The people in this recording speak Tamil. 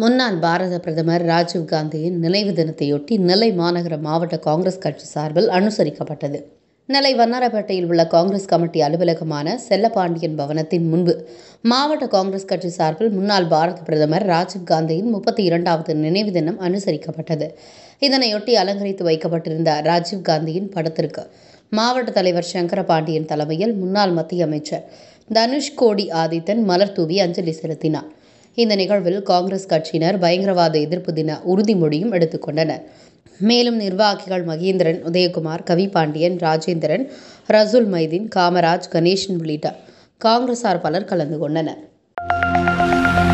முன்னாள் பாரத பிரதமர் ராஜீவ்காந்தியின் நினைவு தினத்தையொட்டி நெல்லை மாநகர மாவட்ட காங்கிரஸ் கட்சி சார்பில் அனுசரிக்கப்பட்டது நெல்லை வண்ணாரப்பேட்டையில் உள்ள காங்கிரஸ் கமிட்டி அலுவலகமான செல்லபாண்டியன் பவனத்தின் முன்பு மாவட்ட காங்கிரஸ் கட்சி சார்பில் முன்னாள் பாரத பிரதமர் ராஜீவ்காந்தியின் முப்பத்தி இரண்டாவது நினைவு தினம் அனுசரிக்கப்பட்டது இதனையொட்டி அலங்கரித்து வைக்கப்பட்டிருந்த ராஜீவ்காந்தியின் படத்திற்கு மாவட்ட தலைவர் சங்கரபாண்டியன் தலைமையில் முன்னாள் மத்திய அமைச்சர் தனுஷ்கோடி ஆதித்தன் மலர் தூவி அஞ்சலி செலுத்தினார் இந்த நிகழ்வில் காங்கிரஸ் கட்சியினர் பயங்கரவாத எதிர்ப்பு தின உறுதிமொழியும் எடுத்துக்கொண்டனர் மேலும் நிர்வாகிகள் மகேந்திரன் உதயகுமார் கவி பாண்டியன் ராஜேந்திரன் ரசுல் மைதீன் காமராஜ் கணேசன் உள்ளிட்ட காங்கிரசார் பலர் கலந்து கொண்டனர்